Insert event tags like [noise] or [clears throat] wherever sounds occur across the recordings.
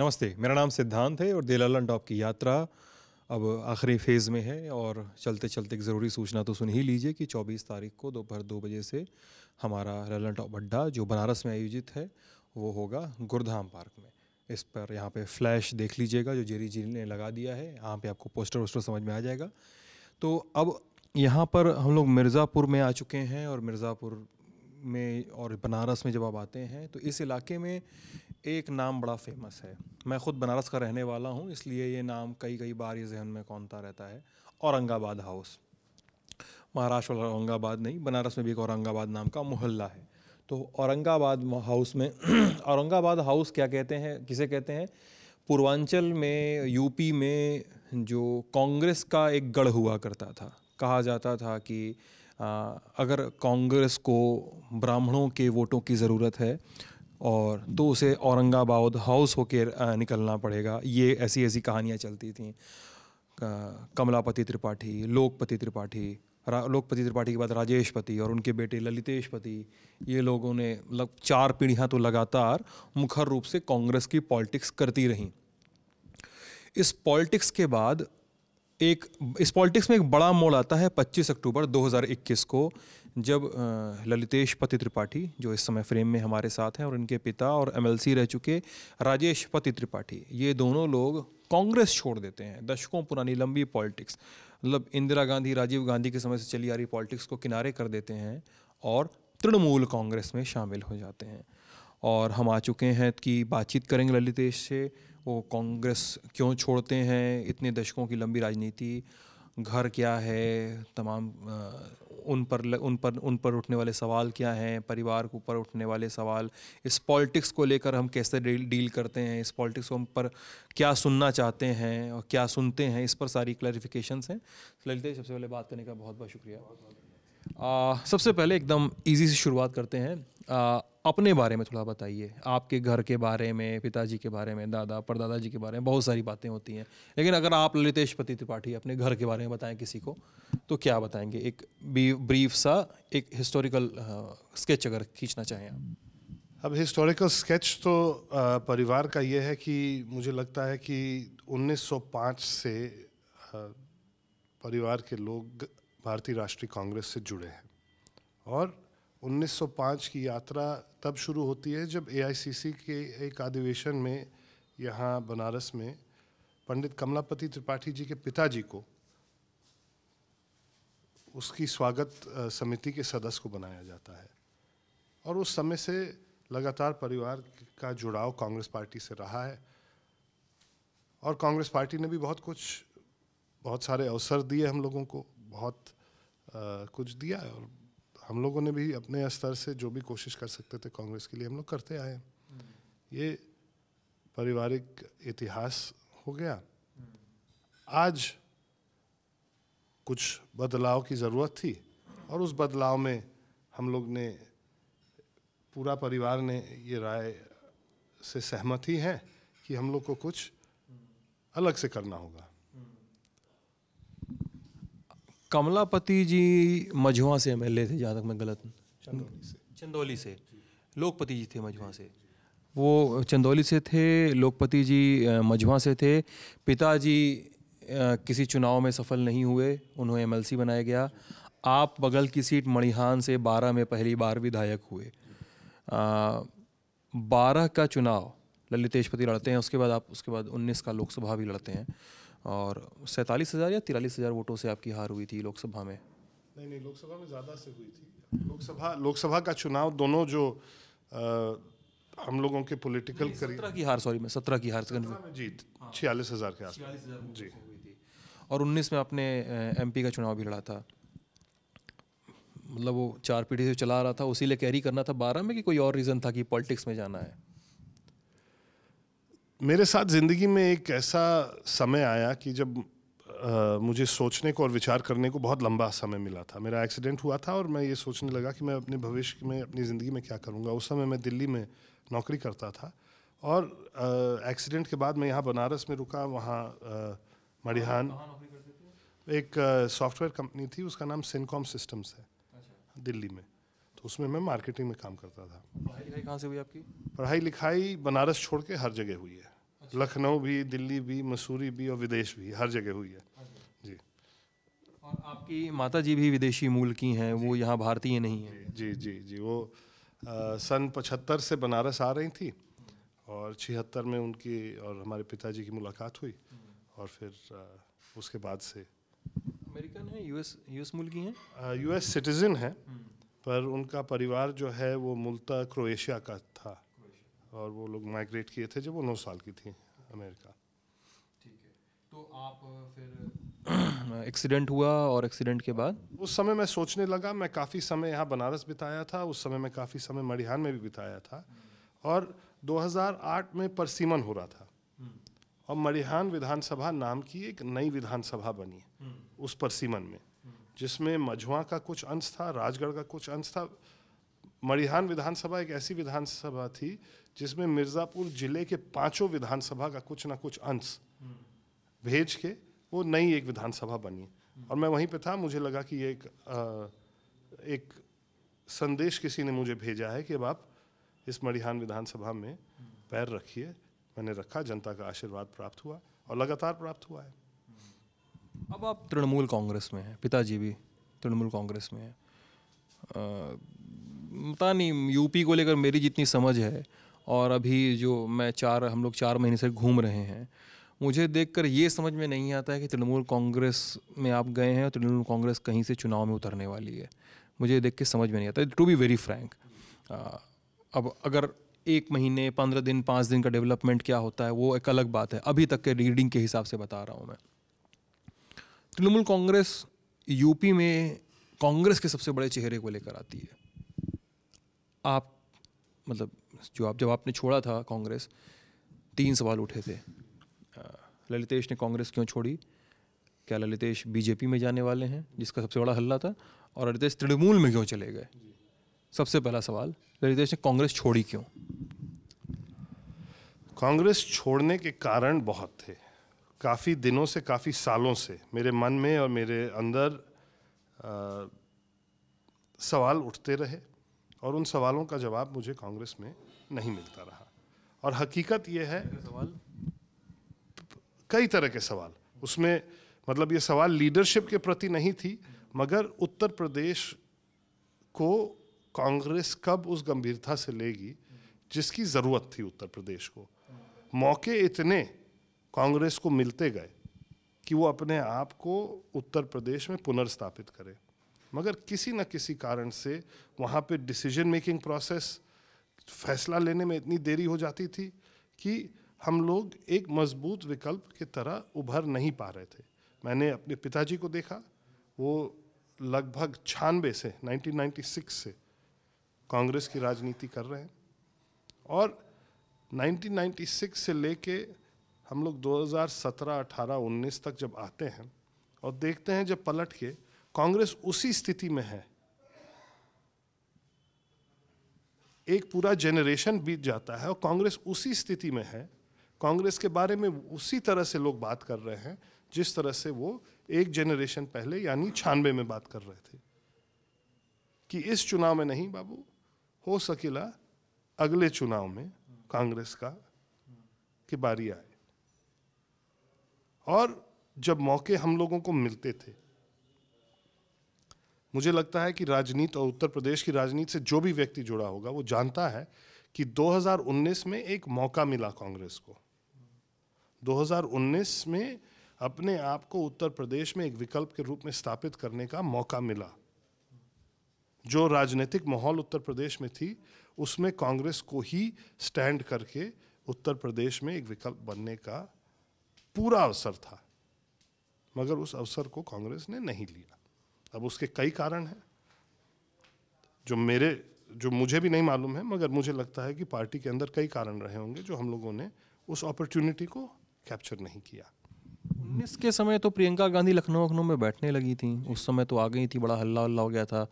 नमस्ते मेरा नाम सिद्धांत है और देलालन टॉप की यात्रा अब आखिरी फेज़ में है और चलते चलते एक ज़रूरी सूचना तो सुन ही लीजिए कि 24 तारीख को दोपहर दो बजे से हमारा ललन टॉप अड्डा जो बनारस में आयोजित है वो होगा गुरधाम पार्क में इस पर यहाँ पे फ्लैश देख लीजिएगा जो जेरी जी ने लगा दिया है यहाँ पे आपको पोस्टर वोस्टर समझ में आ जाएगा तो अब यहाँ पर हम लोग मिर्ज़ापुर में आ चुके हैं और मिर्ज़ापुर में और बनारस में जब आप आते हैं तो इस इलाके में एक नाम बड़ा फेमस है मैं ख़ुद बनारस का रहने वाला हूँ इसलिए ये नाम कई कई बार ये जहन में कौनता रहता है औरंगाबाद हाउस महाराष्ट्र वाला औरंगाबाद नहीं बनारस में भी एक औरंगाबाद नाम का मोहल्ला है तो औरंगाबाद हाउस में [clears throat] औरंगाबाद हाउस क्या कहते हैं किसे कहते हैं पूर्वांचल में यूपी में जो कांग्रेस का एक गढ़ हुआ करता था कहा जाता था कि आ, अगर कांग्रेस को ब्राह्मणों के वोटों की ज़रूरत है और तो उसे औरंगाबाद हाउस होकर निकलना पड़ेगा ये ऐसी ऐसी कहानियाँ चलती थी कमलापति त्रिपाठी लोकपति त्रिपाठी लोकपति त्रिपाठी के बाद राजेश पति और उनके बेटे ललितेश पति ये लोगों ने मतलब चार पीढ़ियाँ तो लगातार मुखर रूप से कांग्रेस की पॉलिटिक्स करती रहीं इस पॉलिटिक्स के बाद एक इस पॉलिटिक्स में एक बड़ा मोड़ आता है 25 अक्टूबर 2021 को जब ललितेश पति त्रिपाठी जो इस समय फ्रेम में हमारे साथ हैं और इनके पिता और एमएलसी रह चुके राजेश पति त्रिपाठी ये दोनों लोग कांग्रेस छोड़ देते हैं दशकों पुरानी लंबी पॉलिटिक्स मतलब इंदिरा गांधी राजीव गांधी के समय से चली आ रही पॉलिटिक्स को किनारे कर देते हैं और तृणमूल कांग्रेस में शामिल हो जाते हैं और हम आ चुके हैं कि बातचीत करेंगे ललितेश से वो कांग्रेस क्यों छोड़ते हैं इतने दशकों की लंबी राजनीति घर क्या है तमाम उन पर उन पर उन पर उठने वाले सवाल क्या हैं परिवार के ऊपर उठने वाले सवाल इस पॉलिटिक्स को लेकर हम कैसे डील करते हैं इस पॉलिटिक्स को हम पर क्या सुनना चाहते हैं और क्या सुनते हैं इस पर सारी क्लैरिफिकेशन हैं ललिता सबसे पहले बात करने का बहुत बहुत शुक्रिया आ, सबसे पहले एकदम ईजी से शुरुआत करते हैं आ, अपने बारे में थोड़ा बताइए आपके घर के बारे में पिताजी के बारे में दादा परदादा जी के बारे में बहुत सारी बातें होती हैं लेकिन अगर आप ललितेशपति त्रिपाठी अपने घर के बारे में बताएं किसी को तो क्या बताएंगे एक ब्रीफ सा एक हिस्टोरिकल स्केच अगर खींचना चाहें आप अब हिस्टोरिकल स्केच तो परिवार का ये है कि मुझे लगता है कि 1905 से परिवार के लोग भारतीय राष्ट्रीय कांग्रेस से जुड़े हैं और 1905 की यात्रा तब शुरू होती है जब एआईसीसी के एक अधिवेशन में यहाँ बनारस में पंडित कमलापति त्रिपाठी जी के पिताजी को उसकी स्वागत समिति के सदस्य को बनाया जाता है और उस समय से लगातार परिवार का जुड़ाव कांग्रेस पार्टी से रहा है और कांग्रेस पार्टी ने भी बहुत कुछ बहुत सारे अवसर दिए हम लोगों को बहुत आ, कुछ दिया और हम लोगों ने भी अपने स्तर से जो भी कोशिश कर सकते थे कांग्रेस के लिए हम लोग करते आए हम्म। ये पारिवारिक इतिहास हो गया हम्म। आज कुछ बदलाव की ज़रूरत थी और उस बदलाव में हम लोग ने पूरा परिवार ने ये राय से सहमत ही है कि हम लोग को कुछ हम्म। अलग से करना होगा कमलापति जी मझुआ से एमएलए थे जहाँ तक मैं गलत चंदौली से लोकपति जी थे मझुआ से वो चंदौली से थे लोकपति जी मझुआ से थे पिताजी किसी चुनाव में सफल नहीं हुए उन्हें एमएलसी बनाया गया आप बगल की सीट मणिहान से बारह में पहली बार विधायक हुए बारह का चुनाव ललितेशपति लड़ते हैं उसके बाद आप उसके बाद उन्नीस का लोकसभा भी लड़ते हैं और सैंतालीस हज़ार या तिरालीस हज़ार वोटों से आपकी हार हुई थी लोकसभा में नहीं नहीं लोकसभा में ज़्यादा से हुई थी लोकसभा लोकसभा का चुनाव दोनों जो आ, हम लोगों के पोलिटिकल करियर की हार सॉरी मैं सत्रह की हार जीत हाँ, छियालीस हज़ार के आसपास जी और उन्नीस में आपने एमपी का चुनाव भी लड़ा था मतलब वो चार पीढ़ी से चला रहा था उसी लिए कैरी करना था बारह में कि कोई और रीज़न था कि पॉलिटिक्स में जाना है मेरे साथ ज़िंदगी में एक ऐसा समय आया कि जब आ, मुझे सोचने को और विचार करने को बहुत लंबा समय मिला था मेरा एक्सीडेंट हुआ था और मैं ये सोचने लगा कि मैं अपने भविष्य में अपनी ज़िंदगी में क्या करूँगा उस समय मैं दिल्ली में नौकरी करता था और एक्सीडेंट के बाद मैं यहाँ बनारस में रुका वहाँ मड़िहान मरिहान एक सॉफ्टवेयर कंपनी थी उसका नाम सिनकॉम सिस्टम्स है अच्छा। दिल्ली में तो उसमें मैं मार्केटिंग में काम करता था पढ़ाई लिखाई कहाँ से हुई आपकी पढ़ाई लिखाई बनारस छोड़ के हर जगह हुई है अच्छा। लखनऊ भी दिल्ली भी मसूरी भी और विदेश भी हर जगह हुई है अच्छा। जी और आपकी माता जी भी विदेशी मूल की हैं वो यहाँ भारतीय नहीं हैं जी जी जी वो आ, सन पचहत्तर से बनारस आ रही थी और छिहत्तर में उनकी और हमारे पिताजी की मुलाकात हुई हम्म। और फिर उसके बाद से अमेरिकन है यूएस यूएस मूल की हैं यूएस सिटीज़न है हम्म। पर उनका परिवार जो है वो मुलता क्रोएशिया का था और वो लोग माइग्रेट किए थे जब वो नौ साल की थी अमेरिका ठीक है तो आप फिर [clears throat] एक्सीडेंट हुआ और एक्सीडेंट के बाद उस समय मैं सोचने लगा मैं काफ़ी समय यहाँ बनारस बिताया था उस समय मैं काफ़ी समय मरिहान में भी बिताया था और 2008 में परसीमन हो रहा था हम्म। और मरिहान विधानसभा नाम की एक नई विधानसभा बनी हम्म। उस परसीमन में जिसमें मझुआ का कुछ अंश था राजगढ़ का कुछ अंश था मरिहान विधानसभा एक ऐसी विधानसभा थी जिसमें मिर्ज़ापुर ज़िले के पांचों विधानसभा का कुछ ना कुछ अंश भेज के वो नई एक विधानसभा बनी और मैं वहीं पे था मुझे लगा कि ये एक आ, एक संदेश किसी ने मुझे भेजा है कि अब आप इस मरिहान विधानसभा में पैर रखिए मैंने रखा जनता का आशीर्वाद प्राप्त हुआ और लगातार प्राप्त हुआ है अब आप तृणमूल कांग्रेस में हैं पिताजी भी तृणमूल कांग्रेस में हैं पता नहीं यूपी को लेकर मेरी जितनी समझ है और अभी जो मैं चार हम लोग चार महीने से घूम रहे हैं मुझे देखकर ये समझ में नहीं आता है कि तृणमूल कांग्रेस में आप गए हैं और तृणमूल कांग्रेस कहीं से चुनाव में उतरने वाली है मुझे देख के समझ में नहीं आता टू बी वेरी फ्रैंक अब अगर एक महीने पंद्रह दिन पाँच दिन का डेवलपमेंट क्या होता है वो एक अलग बात है अभी तक के रीडिंग के हिसाब से बता रहा हूँ मैं तृणमूल कांग्रेस यूपी में कांग्रेस के सबसे बड़े चेहरे को लेकर आती है आप मतलब जो आप जब आपने छोड़ा था कांग्रेस तीन सवाल उठे थे ललितेश ने कांग्रेस क्यों छोड़ी क्या ललितेश बीजेपी में जाने वाले हैं जिसका सबसे बड़ा हल्ला था और ललितेश तृणमूल में क्यों चले गए सबसे पहला सवाल ललितेश ने कांग्रेस छोड़ी क्यों कांग्रेस छोड़ने के कारण बहुत थे काफ़ी दिनों से काफ़ी सालों से मेरे मन में और मेरे अंदर आ, सवाल उठते रहे और उन सवालों का जवाब मुझे कांग्रेस में नहीं मिलता रहा और हकीकत यह है सवाल कई तरह के सवाल उसमें मतलब ये सवाल लीडरशिप के प्रति नहीं थी मगर उत्तर प्रदेश को कांग्रेस कब उस गंभीरता से लेगी जिसकी ज़रूरत थी उत्तर प्रदेश को मौके इतने कांग्रेस को मिलते गए कि वो अपने आप को उत्तर प्रदेश में पुनर्स्थापित करे मगर किसी न किसी कारण से वहाँ पे डिसीजन मेकिंग प्रोसेस फैसला लेने में इतनी देरी हो जाती थी कि हम लोग एक मजबूत विकल्प की तरह उभर नहीं पा रहे थे मैंने अपने पिताजी को देखा वो लगभग छानबे से 1996 से कांग्रेस की राजनीति कर रहे हैं और 1996 से लेके हम लोग 2017, 18, 19 तक जब आते हैं और देखते हैं जब पलट के कांग्रेस उसी स्थिति में है एक पूरा जनरेशन बीत जाता है और कांग्रेस उसी स्थिति में है कांग्रेस के बारे में उसी तरह से लोग बात कर रहे हैं जिस तरह से वो एक जेनरेशन पहले यानी छानबे में बात कर रहे थे कि इस चुनाव में नहीं बाबू हो सकेला अगले चुनाव में कांग्रेस का की बारी आए और जब मौके हम लोगों को मिलते थे मुझे लगता है कि राजनीति और उत्तर प्रदेश की राजनीति से जो भी व्यक्ति जुड़ा होगा वो जानता है कि 2019 में एक मौका मिला कांग्रेस को 2019 में अपने आप को उत्तर प्रदेश में एक विकल्प के रूप में स्थापित करने का मौका मिला जो राजनीतिक माहौल उत्तर प्रदेश में थी उसमें कांग्रेस को ही स्टैंड करके उत्तर प्रदेश में एक विकल्प बनने का पूरा अवसर था मगर उस अवसर को कांग्रेस ने नहीं लिया अब उसके कई कारण हैं जो मेरे जो मुझे भी नहीं मालूम है मगर मुझे लगता है कि पार्टी के अंदर कई कारण रहे होंगे जो हम लोगों ने उस अपॉर्चुनिटी को कैप्चर नहीं किया उन्नीस के समय तो प्रियंका गांधी लखनऊ लखनऊ में बैठने लगी थी उस समय तो आ गई थी बड़ा हल्ला हल्ला हो गया था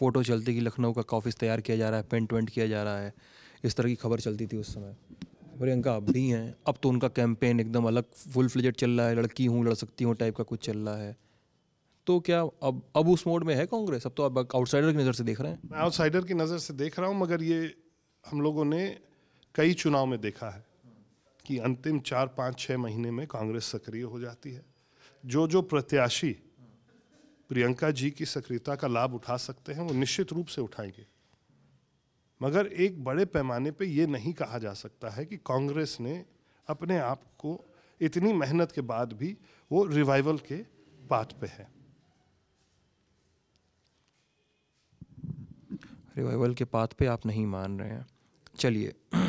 फ़ोटो चलती कि लखनऊ का ऑफिस तैयार किया जा रहा है पेंट वेंट किया जा रहा है इस तरह की खबर चलती थी उस समय प्रियंका अब भी हैं अब तो उनका कैंपेन एकदम अलग फुल फ्लजेड चल रहा है लड़की हूँ लड़ सकती हूँ टाइप का कुछ चल रहा है तो क्या अब अब उस मोड में है कांग्रेस अब तो अब आउटसाइडर की नज़र से देख रहे हैं मैं आउटसाइडर की नज़र से देख रहा हूँ मगर ये हम लोगों ने कई चुनाव में देखा है कि अंतिम चार पाँच छः महीने में कांग्रेस सक्रिय हो जाती है जो जो प्रत्याशी प्रियंका जी की सक्रियता का लाभ उठा सकते हैं वो निश्चित रूप से उठाएंगे मगर एक बड़े पैमाने पे ये नहीं कहा जा सकता है कि कांग्रेस ने अपने आप को इतनी मेहनत के बाद भी वो रिवाइवल के पाथ पे है रिवाइवल के पाथ पे आप नहीं मान रहे हैं चलिए [clears throat]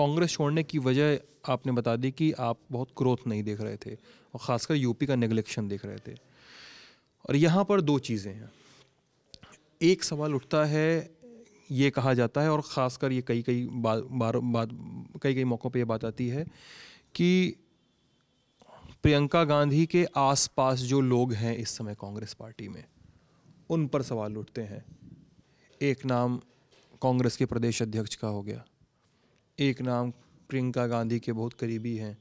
कांग्रेस छोड़ने की वजह आपने बता दी कि आप बहुत ग्रोथ नहीं देख रहे थे और ख़ासकर यूपी का निगलेक्शन देख रहे थे और यहाँ पर दो चीज़ें हैं एक सवाल उठता है ये कहा जाता है और ख़ासकर ये कई कई बार बार बात कई कई मौक़ों पे ये बात आती है कि प्रियंका गांधी के आसपास जो लोग हैं इस समय कांग्रेस पार्टी में उन पर सवाल उठते हैं एक नाम कांग्रेस के प्रदेश अध्यक्ष का हो गया एक नाम प्रियंका गांधी के बहुत करीबी हैं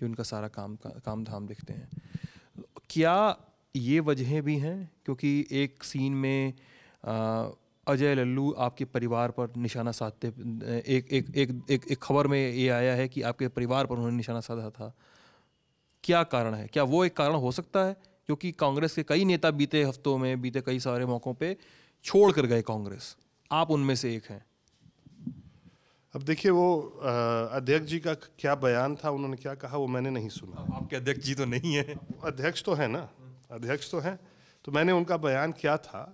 जो उनका सारा काम का, काम धाम देखते हैं क्या ये वजहें भी हैं क्योंकि एक सीन में आ, अजय लल्लू आपके परिवार पर निशाना साधते एक एक एक एक, एक खबर में ये आया है कि आपके परिवार पर उन्होंने निशाना साधा था क्या कारण है क्या वो एक कारण हो सकता है क्योंकि कांग्रेस के कई नेता बीते हफ्तों में बीते कई सारे मौक़ों पे छोड़ कर गए कांग्रेस आप उनमें से एक हैं अब देखिए वो अध्यक्ष जी का क्या बयान था उन्होंने क्या कहा वो मैंने नहीं सुना आपके अध्यक्ष जी तो नहीं है अध्यक्ष तो है ना अध्यक्ष तो हैं तो मैंने उनका बयान क्या था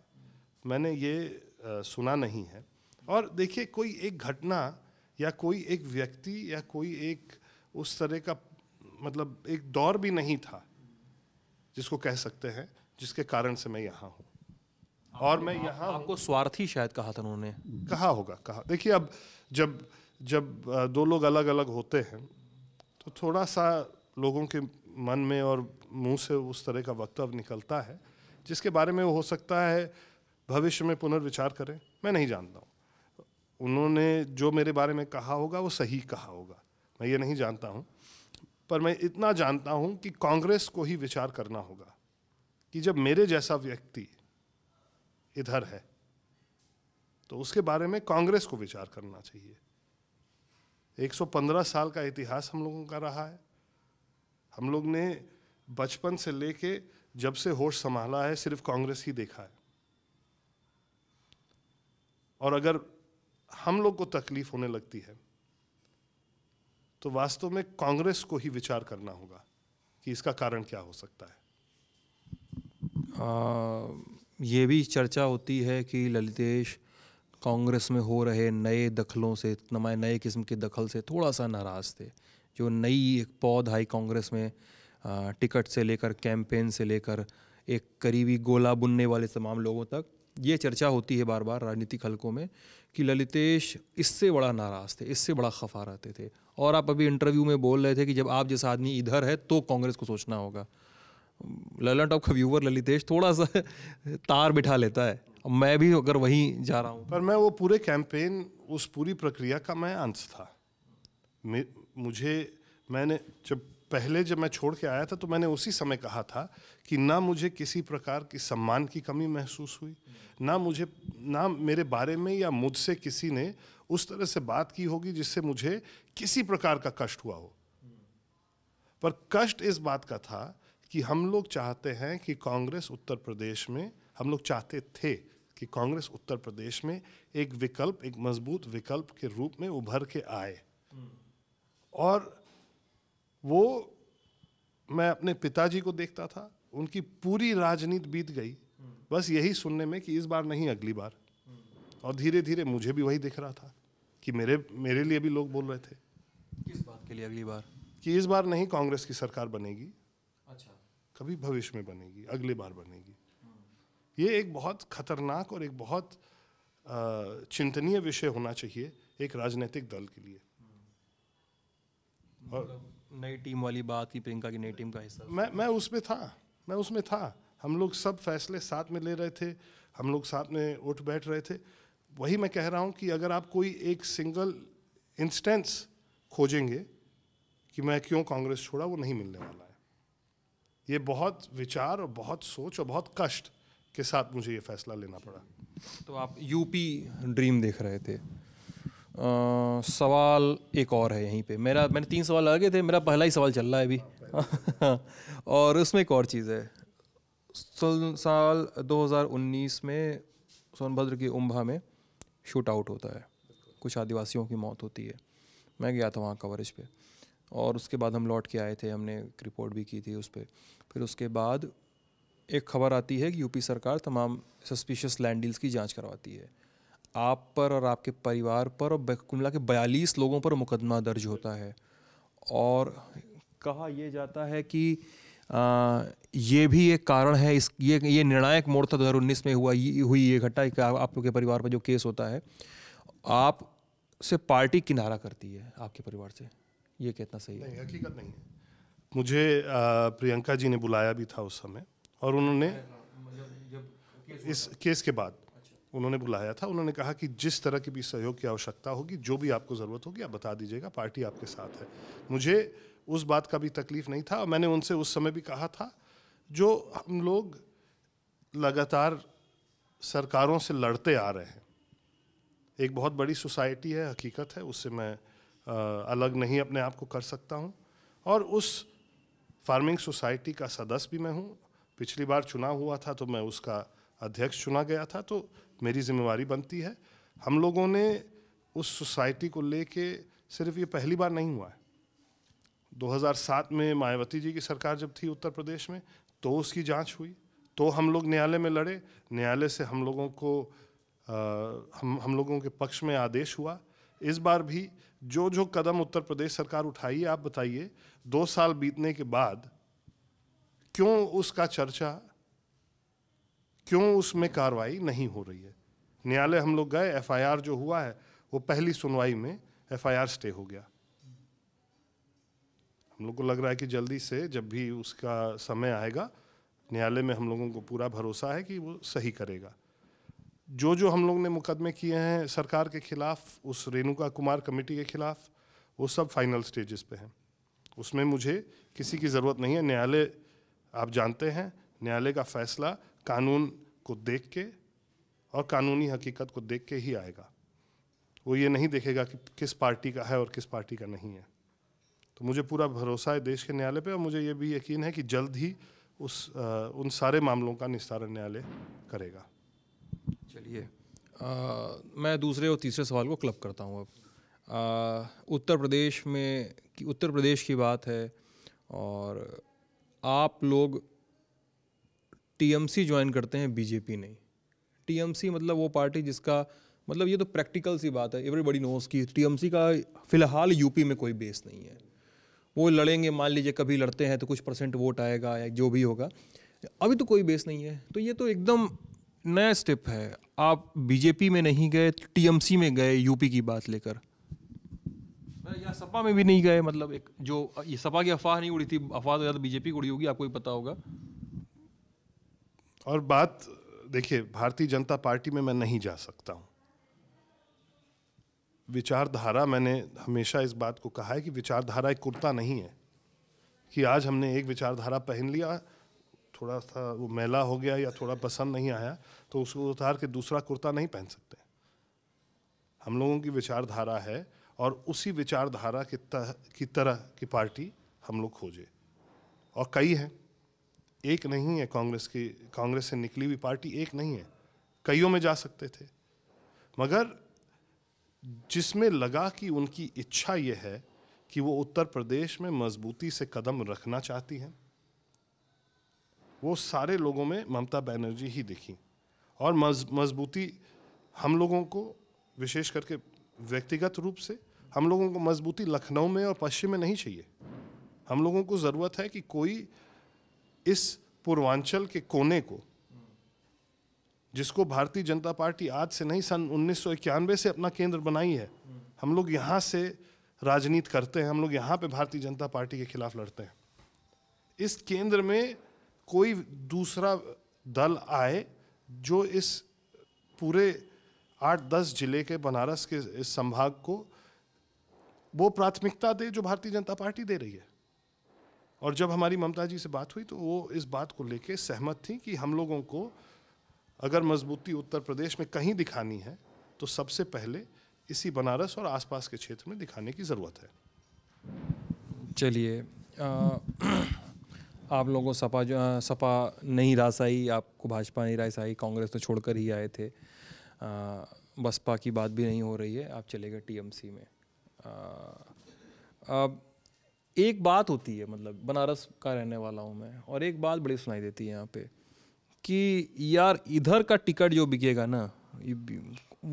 मैंने ये सुना नहीं है और देखिए कोई एक घटना या कोई एक व्यक्ति या कोई एक उस तरह का मतलब एक दौर भी नहीं था जिसको कह सकते हैं जिसके कारण से मैं यहाँ हूँ और मैं यहाँ आपको स्वार्थी शायद कहा था उन्होंने कहा होगा कहा देखिए अब जब जब दो लोग अलग अलग होते हैं तो थोड़ा सा लोगों के मन में और मुंह से उस तरह का वक्तव्य निकलता है जिसके बारे में वो हो सकता है भविष्य में पुनर्विचार करें मैं नहीं जानता हूँ उन्होंने जो मेरे बारे में कहा होगा वो सही कहा होगा मैं ये नहीं जानता हूँ पर मैं इतना जानता हूँ कि कांग्रेस को ही विचार करना होगा कि जब मेरे जैसा व्यक्ति इधर है तो उसके बारे में कांग्रेस को विचार करना चाहिए 115 साल का इतिहास हम लोगों का रहा है हम लोग ने बचपन से लेके जब से होश संभाला है सिर्फ कांग्रेस ही देखा है और अगर हम लोग को तकलीफ होने लगती है तो वास्तव में कांग्रेस को ही विचार करना होगा कि इसका कारण क्या हो सकता है आ, ये भी चर्चा होती है कि ललितेश कांग्रेस में हो रहे नए दखलों से नए किस्म के दखल से थोड़ा सा नाराज़ थे जो नई एक पौध आई कांग्रेस में टिकट से लेकर कैंपेन से लेकर एक करीबी गोला बुनने वाले तमाम लोगों तक ये चर्चा होती है बार बार राजनीतिक हलकों में कि ललितेश इससे बड़ा नाराज थे इससे बड़ा खफा रहते थे और आप अभी इंटरव्यू में बोल रहे थे कि जब आप जैसा आदमी इधर है तो कांग्रेस को सोचना होगा ललन टॉप का व्यूवर ललितेश थोड़ा सा तार बिठा लेता है मैं भी अगर वहीं जा रहा हूँ पर मैं वो पूरे कैंपेन उस पूरी प्रक्रिया का मैं अंश था मुझे मैंने जब पहले जब मैं छोड़ के आया था तो मैंने उसी समय कहा था कि ना मुझे किसी प्रकार की सम्मान की कमी महसूस हुई ना मुझे ना मेरे बारे में या मुझसे किसी ने उस तरह से बात की होगी जिससे मुझे किसी प्रकार का कष्ट हुआ हो पर कष्ट इस बात का था कि हम लोग चाहते हैं कि कांग्रेस उत्तर प्रदेश में हम लोग चाहते थे कि कांग्रेस उत्तर प्रदेश में एक विकल्प एक मजबूत विकल्प के रूप में उभर के आए और वो मैं अपने पिताजी को देखता था उनकी पूरी राजनीति बीत गई बस यही सुनने में कि इस बार नहीं अगली बार और धीरे धीरे मुझे भी वही दिख रहा था कि मेरे मेरे लिए भी लोग बोल रहे थे किस बात के लिए अगली बार कि इस बार नहीं कांग्रेस की सरकार बनेगी अच्छा कभी भविष्य में बनेगी अगले बार बनेगी ये एक बहुत खतरनाक और एक बहुत चिंतनीय विषय होना चाहिए एक राजनीतिक दल के लिए और मतलब नई टीम वाली बात ही प्रियंका की नई टीम का हिस्सा मैं मैं उसमें था मैं उसमें था हम लोग सब फैसले साथ में ले रहे थे हम लोग साथ में उठ बैठ रहे थे वही मैं कह रहा हूँ कि अगर आप कोई एक सिंगल इंस्टेंस खोजेंगे कि मैं क्यों कांग्रेस छोड़ा वो नहीं मिलने वाला है ये बहुत विचार और बहुत सोच और बहुत कष्ट के साथ मुझे ये फैसला लेना पड़ा तो आप यूपी ड्रीम देख रहे थे आ, सवाल एक और है यहीं पे मेरा मैंने तीन सवाल आगे थे मेरा पहला ही सवाल चल रहा है अभी [laughs] और उसमें एक और चीज़ है साल 2019 में सोनभद्र की उम्भा में शूट आउट होता है कुछ आदिवासियों की मौत होती है मैं गया था वहाँ कवरेज पे और उसके बाद हम लौट के आए थे हमने एक रिपोर्ट भी की थी उस पर फिर उसके बाद एक खबर आती है कि यूपी सरकार तमाम सस्पिशियस लैंड डील्स की जांच करवाती है आप पर और आपके परिवार पर और कुमला के बयालीस लोगों पर मुकदमा दर्ज होता है और कहा यह जाता है कि आ, ये भी एक कारण है इस ये ये निर्णायक मोड़ था तो दो में हुआ हुई ये घटना आपके परिवार पर जो केस होता है आप से पार्टी किनारा करती है आपके परिवार से ये कहना सही नहीं, है हकीकत नहीं है मुझे आ, प्रियंका जी ने बुलाया भी था उस समय और उन्होंने हाँ, हाँ, इस केस के बाद अच्छा। उन्होंने बुलाया था उन्होंने कहा कि जिस तरह की भी सहयोग की आवश्यकता होगी जो भी आपको ज़रूरत होगी आप बता दीजिएगा पार्टी आपके साथ है मुझे उस बात का भी तकलीफ नहीं था मैंने उनसे उस समय भी कहा था जो हम लोग लगातार सरकारों से लड़ते आ रहे हैं एक बहुत बड़ी सोसाइटी है हकीकत है उससे मैं आ, अलग नहीं अपने आप को कर सकता हूँ और उस फार्मिंग सोसाइटी का सदस्य भी मैं हूँ पिछली बार चुनाव हुआ था तो मैं उसका अध्यक्ष चुना गया था तो मेरी जिम्मेवारी बनती है हम लोगों ने उस सोसाइटी को लेके सिर्फ ये पहली बार नहीं हुआ है 2007 में मायावती जी की सरकार जब थी उत्तर प्रदेश में तो उसकी जांच हुई तो हम लोग न्यायालय में लड़े न्यायालय से हम लोगों को आ, हम हम लोगों के पक्ष में आदेश हुआ इस बार भी जो जो कदम उत्तर प्रदेश सरकार उठाई आप बताइए दो साल बीतने के बाद क्यों उसका चर्चा क्यों उसमें कार्रवाई नहीं हो रही है न्यायालय हम लोग गए एफआईआर जो हुआ है वो पहली सुनवाई में एफआईआर स्टे हो गया हम लोग को लग रहा है कि जल्दी से जब भी उसका समय आएगा न्यायालय में हम लोगों को पूरा भरोसा है कि वो सही करेगा जो जो हम लोग ने मुकदमे किए हैं सरकार के खिलाफ उस रेणुका कुमार कमेटी के खिलाफ वो सब फाइनल स्टेजेस पे हैं उसमें मुझे किसी की ज़रूरत नहीं है न्यायालय आप जानते हैं न्यायालय का फैसला कानून को देख के और कानूनी हकीकत को देख के ही आएगा वो ये नहीं देखेगा कि किस पार्टी का है और किस पार्टी का नहीं है तो मुझे पूरा भरोसा है देश के न्यायालय पे और मुझे ये भी यकीन है कि जल्द ही उस आ, उन सारे मामलों का निस्तारण न्यायालय करेगा चलिए मैं दूसरे और तीसरे सवाल को क्लब करता हूँ अब उत्तर प्रदेश में कि उत्तर प्रदेश की बात है और आप लोग टीएमसी ज्वाइन करते हैं बीजेपी नहीं टीएमसी मतलब वो पार्टी जिसका मतलब ये तो प्रैक्टिकल सी बात है एवरीबडी नोस की टीएमसी का फिलहाल यूपी में कोई बेस नहीं है वो लड़ेंगे मान लीजिए कभी लड़ते हैं तो कुछ परसेंट वोट आएगा या जो भी होगा अभी तो कोई बेस नहीं है तो ये तो एकदम नया स्टेप है आप बीजेपी में नहीं गए टीएमसी में गए यूपी की बात लेकर या सपा में भी नहीं गए मतलब एक जो ये सपा की अफवाह नहीं उड़ी थी अफवाह तो ज्यादा तो बीजेपी की उड़ी होगी आपको ही पता होगा और बात देखिए भारतीय जनता पार्टी में मैं नहीं जा सकता हूँ विचारधारा मैंने हमेशा इस बात को कहा है कि विचारधारा एक कुर्ता नहीं है कि आज हमने एक विचारधारा पहन लिया थोड़ा सा वो मैला हो गया या थोड़ा पसंद नहीं आया तो उसको उतार के दूसरा कुर्ता नहीं पहन सकते हम लोगों की विचारधारा है और उसी विचारधारा की, तह, की तरह की पार्टी हम लोग खोजे और कई हैं एक नहीं है कांग्रेस की कांग्रेस से निकली हुई पार्टी एक नहीं है कईयों में जा सकते थे मगर जिसमें लगा कि उनकी इच्छा यह है कि वो उत्तर प्रदेश में मजबूती से कदम रखना चाहती हैं वो सारे लोगों में ममता बनर्जी ही दिखी और मज मजबूती हम लोगों को विशेष करके व्यक्तिगत रूप से हम लोगों को मजबूती लखनऊ में और पश्चिम में नहीं चाहिए हम लोगों को ज़रूरत है कि कोई इस पूर्वांचल के कोने को जिसको भारतीय जनता पार्टी आज से नहीं सन उन्नीस से अपना केंद्र बनाई है हम लोग यहाँ से राजनीति करते हैं हम लोग यहाँ पे भारतीय जनता पार्टी के खिलाफ लड़ते हैं इस केंद्र में कोई दूसरा दल आए जो इस पूरे आठ दस जिले के बनारस के इस संभाग को वो प्राथमिकता दे जो भारतीय जनता पार्टी दे रही है और जब हमारी ममता जी से बात हुई तो वो इस बात को लेके सहमत थी कि हम लोगों को अगर मजबूती उत्तर प्रदेश में कहीं दिखानी है तो सबसे पहले इसी बनारस और आसपास के क्षेत्र में दिखाने की ज़रूरत है चलिए [clears throat] आप लोगों सपा जो सपा नहीं रासाई आपको भाजपा नहीं रासाई कांग्रेस तो छोड़कर ही आए थे आ, बसपा की बात भी नहीं हो रही है आप चले गए सी में आ, अब एक बात होती है मतलब बनारस का रहने वाला हूँ मैं और एक बात बड़ी सुनाई देती है यहाँ पे कि यार इधर का टिकट जो बिकेगा ना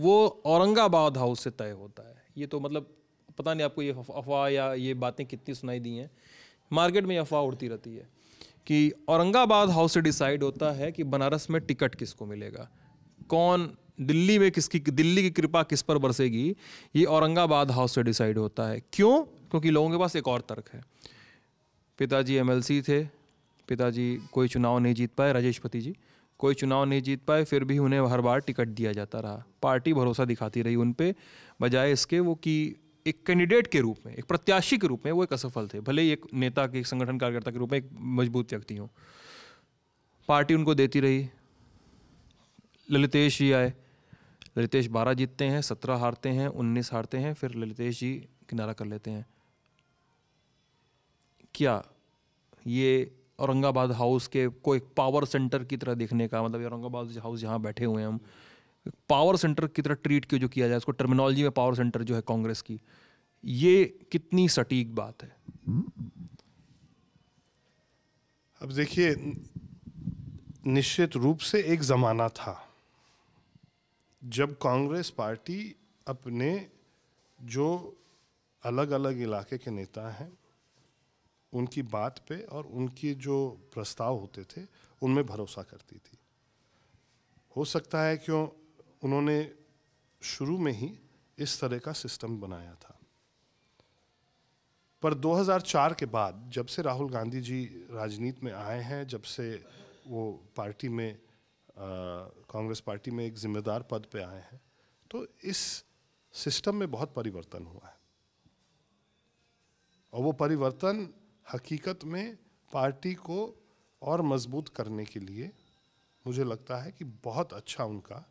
वो औरंगाबाद हाउस से तय होता है ये तो मतलब पता नहीं आपको ये अफवाह या ये बातें कितनी सुनाई दी हैं मार्केट में अफवाह उड़ती रहती है कि औरंगाबाद हाउस से डिसाइड होता है कि बनारस में टिकट किसको मिलेगा कौन दिल्ली में किसकी दिल्ली की कृपा किस पर बरसेगी ये औरंगाबाद हाउस से डिसाइड होता है क्यों क्योंकि लोगों के पास एक और तर्क है पिताजी एमएलसी थे पिताजी कोई चुनाव नहीं जीत पाए राजेश पति जी कोई चुनाव नहीं जीत पाए फिर भी उन्हें हर बार टिकट दिया जाता रहा पार्टी भरोसा दिखाती रही उन पर बजाय इसके वो कि एक कैंडिडेट के रूप में एक प्रत्याशी के रूप में वो एक असफल थे भले ही एक नेता के एक संगठन कार्यकर्ता के रूप में एक मजबूत व्यक्ति हों पार्टी उनको देती रही ललितेश जी आए ललितेश बारह जीतते हैं सत्रह हारते हैं उन्नीस हारते हैं फिर ललितेश जी किनारा कर लेते हैं क्या ये औरंगाबाद हाउस के को एक पावर सेंटर की तरह देखने का मतलब औरंगाबाद हाउस जहाँ बैठे हुए हैं हम पावर सेंटर की तरह ट्रीट क्यों जो किया जाए उसको टर्मिनोलॉजी में पावर सेंटर जो है कांग्रेस की ये कितनी सटीक बात है हम्म। अब देखिए निश्चित रूप से एक ज़माना था जब कांग्रेस पार्टी अपने जो अलग अलग इलाके के नेता हैं उनकी बात पे और उनके जो प्रस्ताव होते थे उनमें भरोसा करती थी हो सकता है क्यों उन्होंने शुरू में ही इस तरह का सिस्टम बनाया था पर 2004 के बाद जब से राहुल गांधी जी राजनीति में आए हैं जब से वो पार्टी में कांग्रेस पार्टी में एक जिम्मेदार पद पे आए हैं तो इस सिस्टम में बहुत परिवर्तन हुआ है और वो परिवर्तन हकीकत में पार्टी को और मजबूत करने के लिए मुझे लगता है कि बहुत अच्छा उनका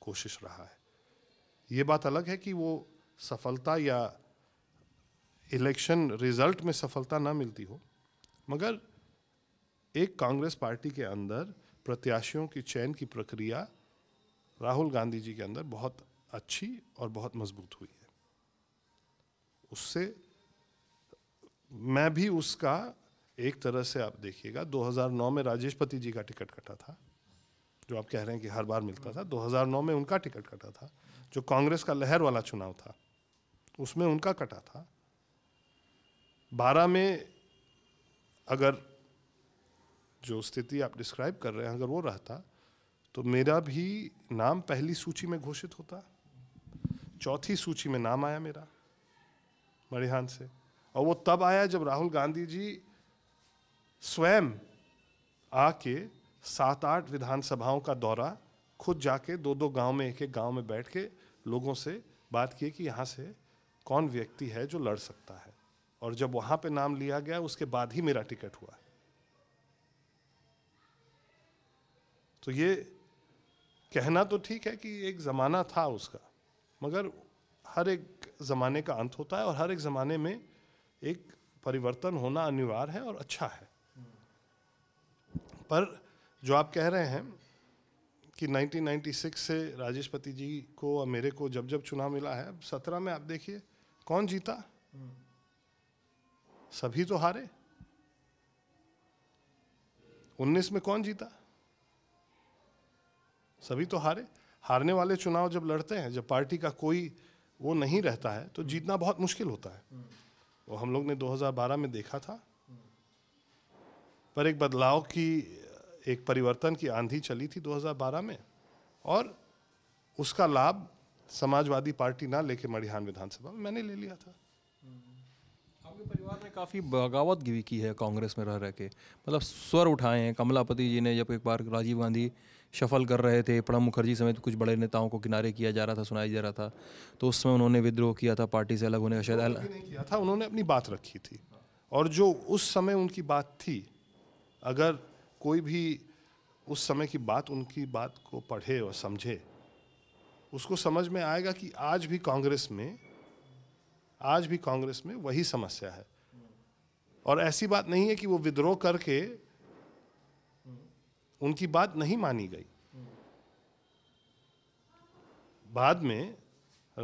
कोशिश रहा है ये बात अलग है कि वो सफलता या इलेक्शन रिजल्ट में सफलता ना मिलती हो मगर एक कांग्रेस पार्टी के अंदर प्रत्याशियों की चयन की प्रक्रिया राहुल गांधी जी के अंदर बहुत अच्छी और बहुत मजबूत हुई है उससे मैं भी उसका एक तरह से आप देखिएगा 2009 में राजेश पति जी का टिकट कटा था जो आप कह रहे हैं कि हर बार मिलता था 2009 में उनका टिकट कटा था जो कांग्रेस का लहर वाला चुनाव था उसमें उनका कटा था बारह में अगर जो स्थिति आप डिस्क्राइब कर रहे हैं अगर वो रहता तो मेरा भी नाम पहली सूची में घोषित होता चौथी सूची में नाम आया मेरा मरिहान से और वो तब आया जब राहुल गांधी जी स्वयं आके सात आठ विधानसभाओं का दौरा खुद जाके दो दो गांव में एक एक गांव में बैठ के लोगों से बात की कि यहाँ से कौन व्यक्ति है जो लड़ सकता है और जब वहाँ पे नाम लिया गया उसके बाद ही मेरा टिकट हुआ तो ये कहना तो ठीक है कि एक ज़माना था उसका मगर हर एक ज़माने का अंत होता है और हर एक ज़माने में एक परिवर्तन होना अनिवार्य है और अच्छा है पर जो आप कह रहे हैं कि 1996 से पति जी को और मेरे को जब जब चुनाव मिला है सत्रह में आप देखिए कौन जीता सभी तो हारे 19 में कौन जीता सभी तो हारे हारने वाले चुनाव जब लड़ते हैं जब पार्टी का कोई वो नहीं रहता है तो जीतना बहुत मुश्किल होता है वो हम लोग ने 2012 में देखा था पर एक बदलाव की एक परिवर्तन की आंधी चली थी 2012 में और उसका लाभ समाजवादी पार्टी ना लेके मड़िहान विधानसभा में मैंने ले लिया था आपके परिवार ने काफ़ी बगावत गिरी की है कांग्रेस में रह रह के मतलब स्वर उठाए हैं कमलापति जी ने जब एक बार राजीव गांधी शफल कर रहे थे प्रणब मुखर्जी समेत कुछ बड़े नेताओं को किनारे किया जा रहा था सुनाया जा रहा था तो उस समय उन्होंने विद्रोह किया था पार्टी से अलग होने का शायद अलग किया था उन्होंने अपनी बात रखी थी और जो उस समय उनकी बात थी अगर कोई भी उस समय की बात उनकी बात को पढ़े और समझे उसको समझ में आएगा कि आज भी कांग्रेस में आज भी कांग्रेस में वही समस्या है और ऐसी बात नहीं है कि वो विद्रोह करके उनकी बात नहीं मानी गई बाद में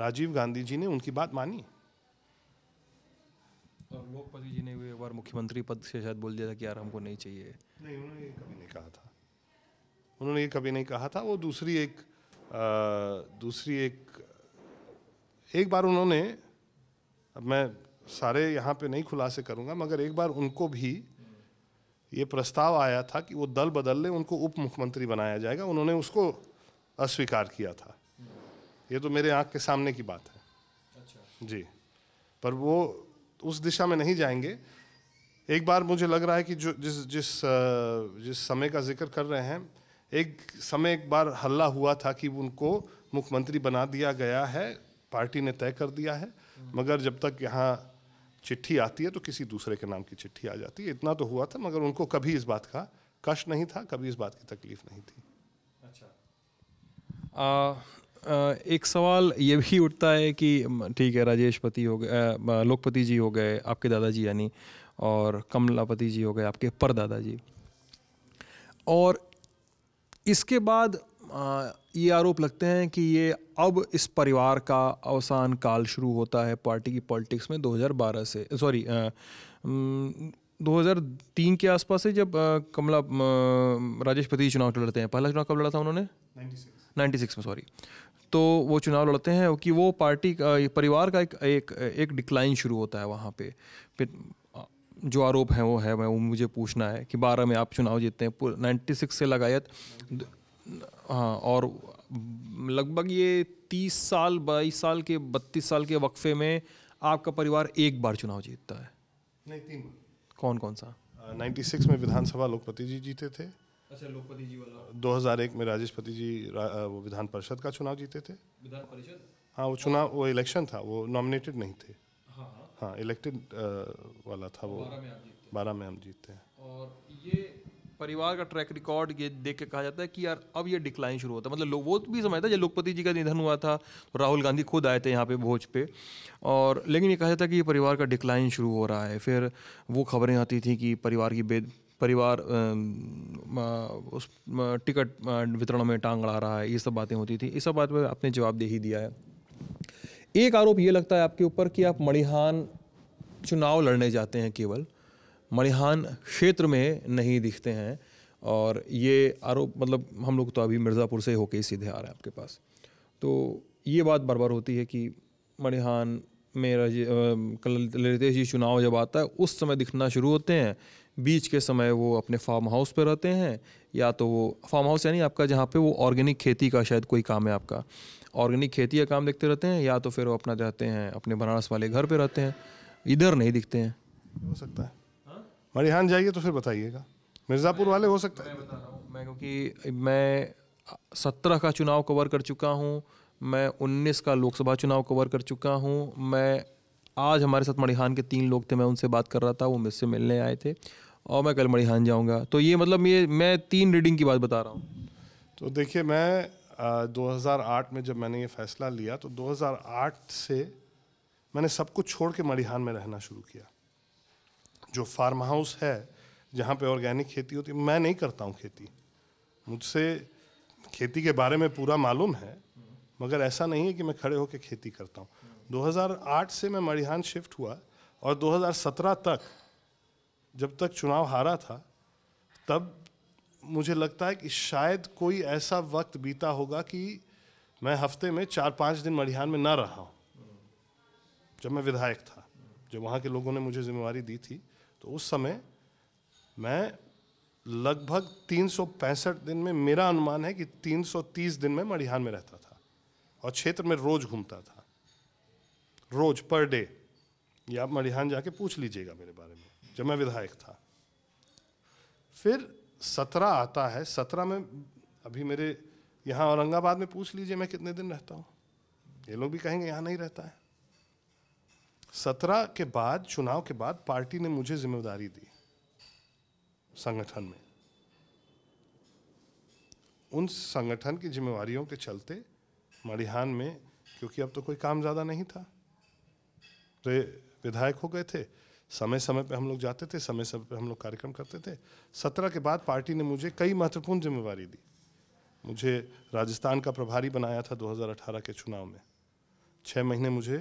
राजीव गांधी जी ने उनकी बात मानी और तो लोकपति जी ने भी एक बार मुख्यमंत्री पद से शायद बोल दिया था कि यार हमको नहीं चाहिए नहीं उन्होंने ये कभी नहीं कहा था उन्होंने ये कभी नहीं कहा था वो दूसरी एक आ, दूसरी एक एक बार उन्होंने अब मैं सारे यहाँ पे नहीं खुलासे करूँगा मगर एक बार उनको भी ये प्रस्ताव आया था कि वो दल बदल लें उनको उप मुख्यमंत्री बनाया जाएगा उन्होंने उसको अस्वीकार किया था ये तो मेरे आँख के सामने की बात है अच्छा। जी पर वो उस दिशा में नहीं जाएंगे एक बार मुझे लग रहा है कि जो जिस जिस जिस समय का जिक्र कर रहे हैं एक समय एक बार हल्ला हुआ था कि उनको मुख्यमंत्री बना दिया गया है पार्टी ने तय कर दिया है हम्म। मगर जब तक यहाँ चिट्ठी आती है तो किसी दूसरे के नाम की चिट्ठी आ जाती है इतना तो हुआ था मगर उनको कभी इस बात का कष्ट नहीं था कभी इस बात की तकलीफ नहीं थी अच्छा आ, आ, एक सवाल ये भी उठता है कि ठीक है राजेश पति हो गए लोकपति जी हो गए आपके दादाजी यानी और कमलापति जी हो गए आपके पर जी और इसके बाद ये आरोप लगते हैं कि ये अब इस परिवार का अवसान काल शुरू होता है पार्टी की पॉलिटिक्स में 2012 से सॉरी 2003 के आसपास से जब कमला राजेश पति चुनाव लड़ते हैं पहला चुनाव कब लड़ा था उन्होंने 96 96 में सॉरी तो वो चुनाव लड़ते हैं कि वो पार्टी का परिवार का एक एक एक डिक्लाइन शुरू होता है वहाँ पे फिर जो आरोप है वो है मैं वो मुझे पूछना है कि बारह में आप चुनाव जीतते हैं नाइन्टी सिक्स से लगायत हाँ और लगभग ये तीस साल बाईस साल के बत्तीस साल के वक्फे में आपका परिवार एक बार चुनाव जीतता है नहीं तीन बार कौन कौन सा नाइन्टी सिक्स में विधानसभा लोकपति जी जीते थे अच्छा लोकपति जी वाला दो हजार एक में राजेशपति जी वो विधान परिषद का चुनाव जीते थे विधान परिषद हाँ वो चुनाव वो इलेक्शन था वो नॉमिनेटेड नहीं थे हाँ इलेक्टेड हाँ, हाँ वाला था वो बारह में हम जीतते हैं और ये परिवार का ट्रैक रिकॉर्ड ये देख के कहा जाता है कि यार अब ये डिक्लाइन शुरू होता है मतलब लोग वो भी समझता है जब लोकपति जी का निधन हुआ था तो राहुल गांधी खुद आए थे यहाँ पे भोज पे और लेकिन ये कहा जाता है कि ये परिवार का डिक्लाइन शुरू हो रहा है फिर वो खबरें आती थी कि परिवार की बेद परिवार उस टिकट वितरण में टांग अड़ा रहा है ये सब बातें होती थी इस सब बात पर आपने जवाब दे ही दिया है एक आरोप ये लगता है आपके ऊपर कि आप मणिहान चुनाव लड़ने जाते हैं केवल मणिहान क्षेत्र में नहीं दिखते हैं और ये आरोप मतलब हम लोग तो अभी मिर्ज़ापुर से होके सीधे आ रहे हैं आपके पास तो ये बात बार बार होती है कि मणिहान में ललितेश जी चुनाव जब आता है उस समय दिखना शुरू होते हैं बीच के समय वो अपने फार्म हाउस पर रहते हैं या तो वो फार्म हाउस यानी आपका जहाँ पे वो ऑर्गेनिक खेती का शायद कोई काम है आपका ऑर्गेनिक खेती का काम देखते रहते हैं या तो फिर वो अपना रहते हैं अपने बनारस वाले घर पर रहते हैं इधर नहीं दिखते हैं हो सकता है हमारे यहाँ जाइए तो फिर बताइएगा मिर्ज़ापुर वाले हो सकता है मैं क्योंकि मैं सत्रह का चुनाव कवर कर चुका हूँ मैं उन्नीस का लोकसभा चुनाव कवर कर चुका हूँ मैं आज हमारे साथ मणिहान के तीन लोग थे मैं उनसे बात कर रहा था वो मुझसे मिलने आए थे और मैं कल मणिहान जाऊँगा तो ये मतलब ये मैं तीन रीडिंग की बात बता रहा हूँ तो देखिए मैं आ, 2008 में जब मैंने ये फैसला लिया तो 2008 से मैंने सब कुछ छोड़ के मणिहान में रहना शुरू किया जो फार्म हाउस है जहाँ पे ऑर्गेनिक खेती होती है मैं नहीं करता हूँ खेती मुझसे खेती के बारे में पूरा मालूम है मगर ऐसा नहीं है कि मैं खड़े होकर खेती करता हूँ 2008 से मैं मरिहान शिफ्ट हुआ और 2017 तक जब तक चुनाव हारा था तब मुझे लगता है कि शायद कोई ऐसा वक्त बीता होगा कि मैं हफ्ते में चार पाँच दिन मरिहान में ना रहा हूँ जब मैं विधायक था जब वहाँ के लोगों ने मुझे जिम्मेवारी दी थी तो उस समय मैं लगभग तीन दिन में मेरा अनुमान है कि 330 दिन में मड़िहान में रहता था और क्षेत्र में रोज घूमता था रोज पर डे या आप मड़िहान जाके पूछ लीजिएगा मेरे बारे में जब मैं विधायक था फिर सत्रह आता है सत्रह में अभी मेरे यहाँ औरंगाबाद में पूछ लीजिए मैं कितने दिन रहता हूँ ये लोग भी कहेंगे यहाँ नहीं रहता है सत्रह के बाद चुनाव के बाद पार्टी ने मुझे जिम्मेदारी दी संगठन में उन संगठन की जिम्मेवारियों के चलते मरिहान में क्योंकि अब तो कोई काम ज़्यादा नहीं था तो विधायक हो गए थे समय समय पे हम लोग जाते थे समय समय पे हम लोग कार्यक्रम करते थे सत्रह के बाद पार्टी ने मुझे कई महत्वपूर्ण जिम्मेवारी दी मुझे राजस्थान का प्रभारी बनाया था 2018 के चुनाव में छः महीने मुझे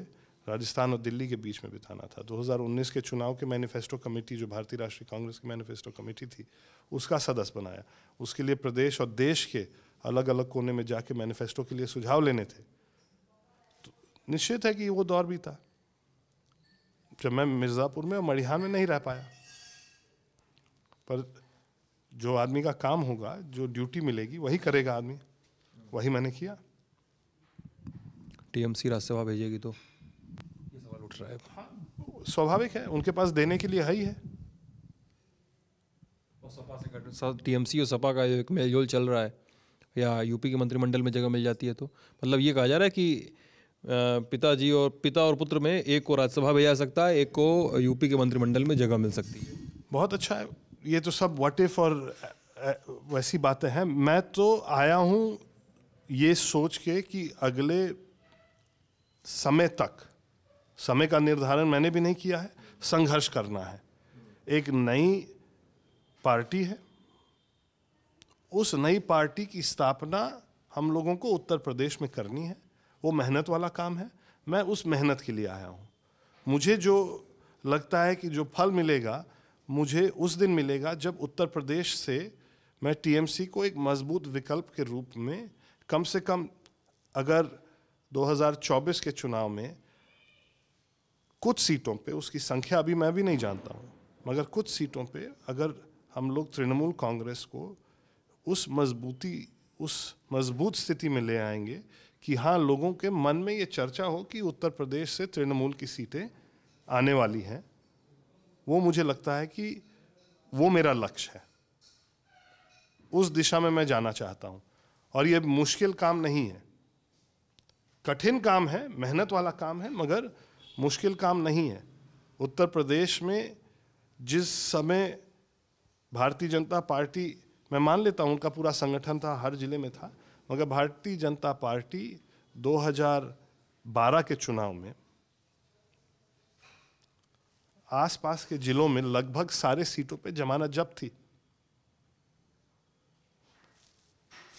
राजस्थान और दिल्ली के बीच में बिताना था 2019 के चुनाव के मैनिफेस्टो कमेटी जो भारतीय राष्ट्रीय कांग्रेस की मैनिफेस्टो कमेटी थी उसका सदस्य बनाया उसके लिए प्रदेश और देश के अलग अलग कोने में जाके मैनिफेस्टो के लिए सुझाव लेने थे तो निश्चित है कि वो दौर भी था जब मैं मिर्ज़ापुर में और मड़िहान में नहीं रह पाया पर जो आदमी का काम होगा जो ड्यूटी मिलेगी वही करेगा आदमी वही मैंने किया टीएमसी राज्यसभा भेजेगी तो रहा है स्वाभाविक है उनके पास देने के लिए है ही है टीएमसी और सपा का जो एक मेलजोल चल रहा है या यूपी के मंत्रिमंडल में जगह मिल जाती है तो मतलब ये कहा जा रहा है कि पिताजी और पिता और पुत्र में एक को राज्यसभा भेजा सकता है एक को यूपी के मंत्रिमंडल में जगह मिल सकती है बहुत अच्छा है ये तो सब वट इफ और वैसी बातें हैं मैं तो आया हूँ ये सोच के कि अगले समय तक समय का निर्धारण मैंने भी नहीं किया है संघर्ष करना है एक नई पार्टी है उस नई पार्टी की स्थापना हम लोगों को उत्तर प्रदेश में करनी है वो मेहनत वाला काम है मैं उस मेहनत के लिए आया हूँ मुझे जो लगता है कि जो फल मिलेगा मुझे उस दिन मिलेगा जब उत्तर प्रदेश से मैं टीएमसी को एक मजबूत विकल्प के रूप में कम से कम अगर 2024 के चुनाव में कुछ सीटों पे उसकी संख्या अभी मैं भी नहीं जानता हूँ मगर कुछ सीटों पे अगर हम लोग तृणमूल कांग्रेस को उस मजबूती उस मजबूत स्थिति में ले आएंगे कि हाँ लोगों के मन में ये चर्चा हो कि उत्तर प्रदेश से तृणमूल की सीटें आने वाली हैं वो मुझे लगता है कि वो मेरा लक्ष्य है उस दिशा में मैं जाना चाहता हूँ और ये मुश्किल काम नहीं है कठिन काम है मेहनत वाला काम है मगर मुश्किल काम नहीं है उत्तर प्रदेश में जिस समय भारतीय जनता पार्टी मैं मान लेता हूँ उनका पूरा संगठन था हर जिले में था मगर भारतीय जनता पार्टी 2012 के चुनाव में आसपास के जिलों में लगभग सारे सीटों पे जमानत जब्त थी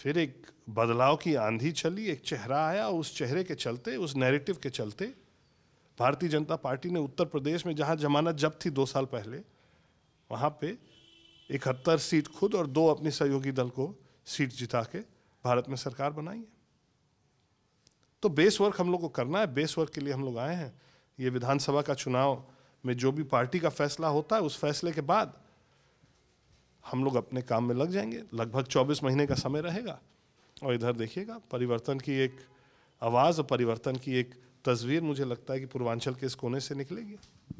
फिर एक बदलाव की आंधी चली एक चेहरा आया उस चेहरे के चलते उस नैरेटिव के चलते भारतीय जनता पार्टी ने उत्तर प्रदेश में जहां जमानत जब्त थी दो साल पहले वहां पे इकहत्तर सीट खुद और दो अपने सहयोगी दल को सीट जिता के भारत में सरकार बनाई है तो बेस वर्क हम लोग को करना है बेस वर्क के लिए हम लोग आए हैं ये विधानसभा का चुनाव में जो भी पार्टी का फैसला होता है उस फैसले के बाद हम लोग अपने काम में लग जाएंगे लगभग 24 महीने का समय रहेगा और इधर देखिएगा परिवर्तन की एक आवाज़ और परिवर्तन की एक तस्वीर मुझे लगता है कि पूर्वांचल के इस कोने से निकलेगी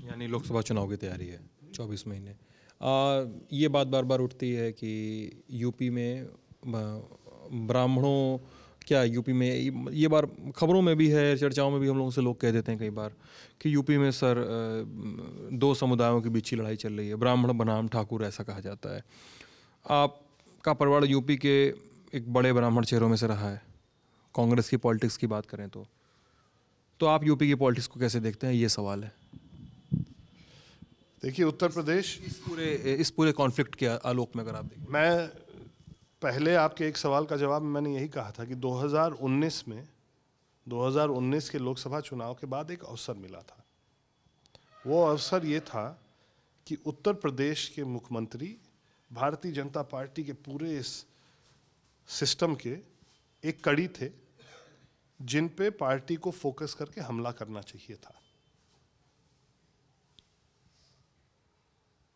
यानी लोकसभा चुनाव की तैयारी है चौबीस महीने आ, ये बात बार बार उठती है कि यूपी में ब्राह्मणों क्या यूपी में ये बार खबरों में भी है चर्चाओं में भी हम लोगों से लोग कह देते हैं कई बार कि यूपी में सर दो समुदायों के बीच ही लड़ाई चल रही है ब्राह्मण बनाम ठाकुर ऐसा कहा जाता है आपका परिवार यूपी के एक बड़े ब्राह्मण चेहरों में से रहा है कांग्रेस की पॉलिटिक्स की बात करें तो तो आप यूपी की पॉलिटिक्स को कैसे देखते हैं ये सवाल है देखिए उत्तर प्रदेश इस पूरे इस पूरे कॉन्फ्लिक्ट के आलोक में अगर आप देखें मैं पहले आपके एक सवाल का जवाब मैंने यही कहा था कि 2019 में 2019 के लोकसभा चुनाव के बाद एक अवसर मिला था वो अवसर ये था कि उत्तर प्रदेश के मुख्यमंत्री भारतीय जनता पार्टी के पूरे इस सिस्टम के एक कड़ी थे जिन पे पार्टी को फोकस करके हमला करना चाहिए था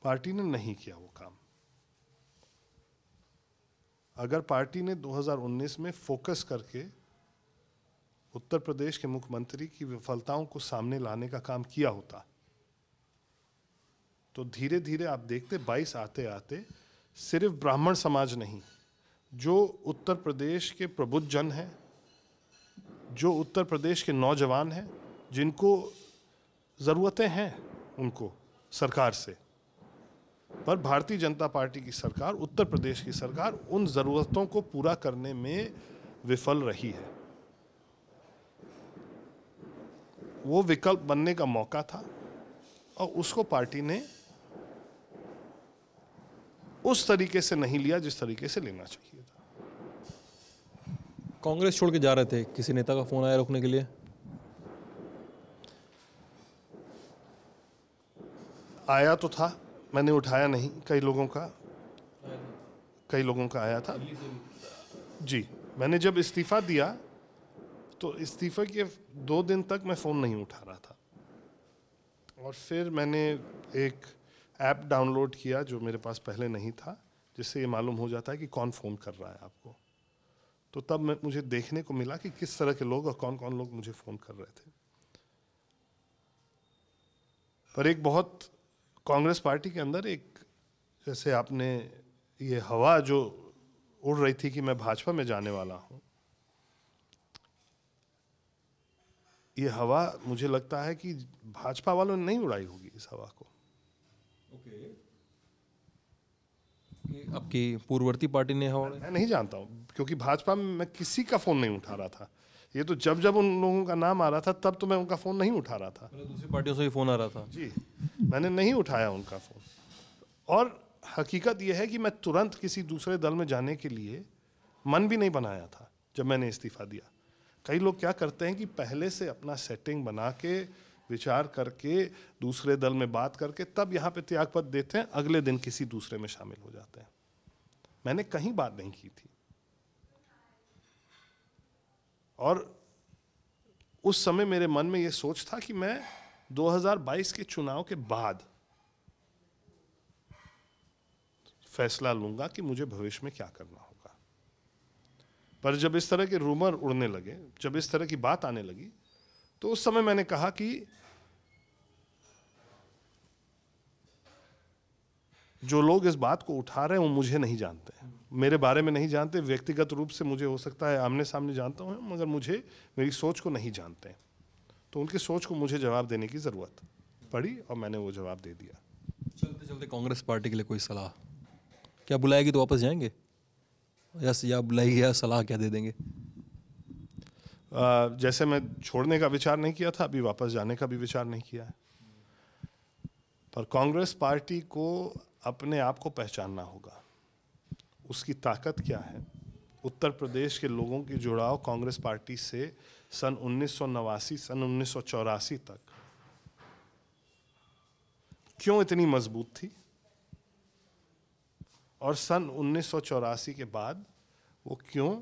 पार्टी ने नहीं किया वो काम अगर पार्टी ने 2019 में फोकस करके उत्तर प्रदेश के मुख्यमंत्री की विफलताओं को सामने लाने का काम किया होता तो धीरे धीरे आप देखते 22 आते आते सिर्फ ब्राह्मण समाज नहीं जो उत्तर प्रदेश के प्रबुद्ध जन हैं जो उत्तर प्रदेश के नौजवान हैं जिनको ज़रूरतें हैं उनको सरकार से पर भारतीय जनता पार्टी की सरकार उत्तर प्रदेश की सरकार उन ज़रूरतों को पूरा करने में विफल रही है वो विकल्प बनने का मौका था और उसको पार्टी ने उस तरीके से नहीं लिया जिस तरीके से लेना चाहिए था कांग्रेस छोड़ के जा रहे थे किसी नेता का फ़ोन आया रोकने के लिए आया तो था मैंने उठाया नहीं कई लोगों का कई लोगों का आया था जी मैंने जब इस्तीफ़ा दिया तो इस्तीफ़ा के दो दिन तक मैं फ़ोन नहीं उठा रहा था और फिर मैंने एक ऐप डाउनलोड किया जो मेरे पास पहले नहीं था जिससे ये मालूम हो जाता है कि कौन फ़ोन कर रहा है आपको तो तब मैं मुझे देखने को मिला कि किस तरह के लोग और कौन कौन लोग मुझे फ़ोन कर रहे थे पर एक बहुत कांग्रेस पार्टी के अंदर एक जैसे आपने ये हवा जो उड़ रही थी कि मैं भाजपा में जाने वाला हूं ये हवा मुझे लगता है कि भाजपा वालों ने नहीं उड़ाई होगी इस हवा को okay. आपकी पूर्ववर्ती पार्टी ने हवाले मैं नहीं जानता हूँ क्योंकि भाजपा में मैं किसी का फ़ोन नहीं उठा रहा था ये तो जब जब उन लोगों का नाम आ रहा था तब तो मैं उनका फ़ोन नहीं उठा रहा था मतलब दूसरी पार्टियों से ही फ़ोन आ रहा था जी मैंने नहीं उठाया उनका फ़ोन और हकीकत यह है कि मैं तुरंत किसी दूसरे दल में जाने के लिए मन भी नहीं बनाया था जब मैंने इस्तीफ़ा दिया कई लोग क्या करते हैं कि पहले से अपना सेटिंग बना के विचार करके दूसरे दल में बात करके तब यहाँ पे त्यागपत्र देते हैं अगले दिन किसी दूसरे में शामिल हो जाते हैं मैंने कहीं बात नहीं की थी और उस समय मेरे मन में यह सोच था कि मैं 2022 के चुनाव के बाद फैसला लूंगा कि मुझे भविष्य में क्या करना होगा पर जब इस तरह के रूमर उड़ने लगे जब इस तरह की बात आने लगी तो उस समय मैंने कहा कि जो लोग इस बात को उठा रहे हैं वो मुझे नहीं जानते मेरे बारे में नहीं जानते व्यक्तिगत रूप से मुझे हो सकता है आमने सामने जानता हूँ मगर मुझे मेरी सोच को नहीं जानते तो उनकी सोच को मुझे जवाब देने की ज़रूरत पड़ी और मैंने वो जवाब दे दिया चलते चलते कांग्रेस पार्टी के लिए कोई सलाह क्या बुलाएगी तो वापस जाएंगे या या बुलाएगी या सलाह क्या दे देंगे जैसे मैं छोड़ने का विचार नहीं किया था अभी वापस जाने का भी विचार नहीं किया है पर कांग्रेस पार्टी को अपने आप को पहचानना होगा उसकी ताकत क्या है उत्तर प्रदेश के लोगों की जुड़ाव कांग्रेस पार्टी से सन उन्नीस सन उन्नीस तक क्यों इतनी मजबूत थी और सन उन्नीस के बाद वो क्यों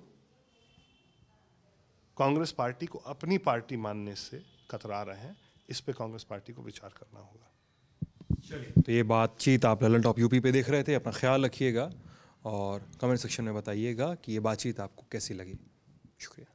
कांग्रेस पार्टी को अपनी पार्टी मानने से कतरा रहे हैं इस पे कांग्रेस पार्टी को विचार करना होगा तो ये बातचीत आप ललन टॉप यूपी पे देख रहे थे अपना ख्याल रखिएगा और कमेंट सेक्शन में बताइएगा कि ये बातचीत आपको कैसी लगी शुक्रिया